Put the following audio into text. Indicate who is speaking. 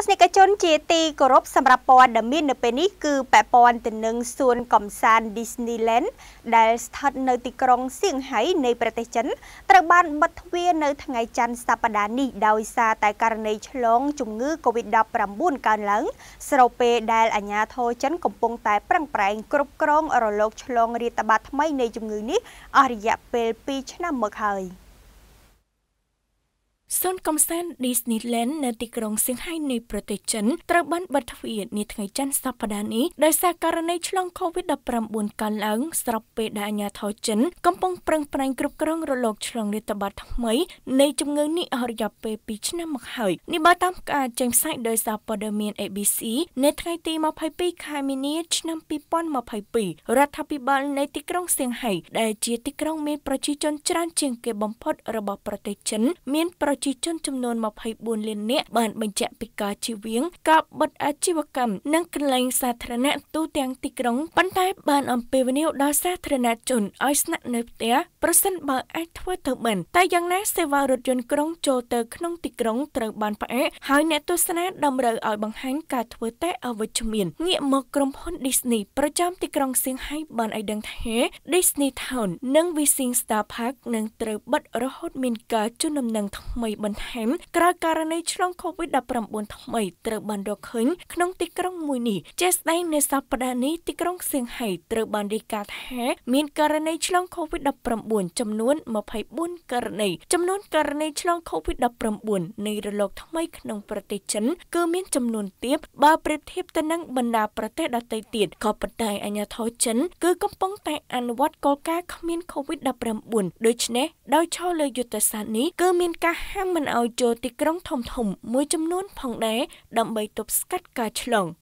Speaker 1: ស្សនិកជនជាទីគោរពសម្រាប់ព័ត៌មាននៅពេលនេះគឺពាក់ព័ន្ធទៅនឹងសួនកំសាន្ត Disneyland ដែលស្ថិតនៅទីក្រុងសៀងហៃនៃប្រទេសចិនត្រូវបានបិទទ្វារនៅថ្ងៃច័ន្ទសប្តាហ៍នេះដោយសារតែករណីឆ្លងជំងឺ Covid-19 កើនឡើងស្របពេលដែលអាជ្ញាធរចិនកំពុងតែប្រឹងប្រែងគ្រប់គ្រងរលកឆ្លងរាតត្បាតថ្មីនៃជំងឺនេះអស់រយៈពេល2ឆ្នាំមកហើយ។
Speaker 2: សួនកំសាន្ត Disneyland នៅទីក្រុងសៀងហៃនៃប្រទេសចិនត្រូវបានបិទទ្វារនាថ្ងៃច័ន្ទសប្តាហ៍នេះដោយសារករណីឆ្លង COVID-19 កើនឡើងស្របពេលដែលអាជ្ញាធរចិនកំពុងប្រឹងប្រែងគ្រប់គ្រងរលកឆ្លងរាតត្បាតថ្មីនៃជំងឺនេះអស់រយៈពេល2ឆ្នាំមកហើយនេះបើតាមការចេញផ្សាយដោយសារព័ត៌មាន ABC នៅថ្ងៃទី22ខែមីនាឆ្នាំ2022រដ្ឋាភិបាលនៃទីក្រុងសៀងហៃដែលជាទីក្រុងមានប្រជាជនច្រើនជាងគេបំផុតរបស់ប្រទេសចិនមានប្រជាជីជនចំនួន24លាននាក់បានបញ្ជាក់ពីការជីវៀងការបិទអាជីវកម្មនិងកន្លែងសាធារណៈទូទាំងទីក្រុងប៉ុន្តែបាន អំពាវនាវដល់សាធារណជនឲ្យស្នាក់នៅផ្ទះប្រសិនបើអាចធ្វើទៅបានតែយ៉ាងណាសេវារថយន្តក្រុងចូលទៅក្នុងទីក្រុងត្រូវបានផ្អាកហើយអ្នកទស្សនាតម្រូវឲ្យបង្ហាញការធ្វើតេស្តអវិជ្ជមានងាកមកក្រុមហ៊ុន Disney ប្រចាំទីក្រុងសៀងហៃបានឲ្យដឹងថា Disney Town និង Wishing Star Park នឹងត្រូវបិទរហូតមានការជូនដំណឹងថ្មីបន្ថែមក្រៅករណីឆ្លង COVID-19 ថ្មីត្រូវបានរកឃើញក្នុងទីក្រុងមួយនេះជាស្ដែងនៅសប្តាហ៍នេះទីក្រុងសៀងហៃត្រូវបានរាយការណ៍ថា មានករណីឆ្លង COVID-19 ចំនួន24ករណីចំនួនករណីឆ្លង COVID-19 នៃរលកថ្មីក្នុងប្រទេសចិន គឺមានចំនួនទាបបើប្រៀបធៀបទៅនឹងបណ្ដាប្រទេសដទៃទៀតក៏ប៉ុន្តែអាញាធរចិនគឺកំពុងតែអនុវត្តគោលការណ៍គ្មាន COVID-19 ដូច្នេះដោយឈលលើយុទ្ធសាស្ត្រនេះគឺមានការហាមមិនឲ្យចូលទីក្រុងធំៗមួយចំនួនផងដែរដើម្បីទប់ស្កាត់ការឆ្លង។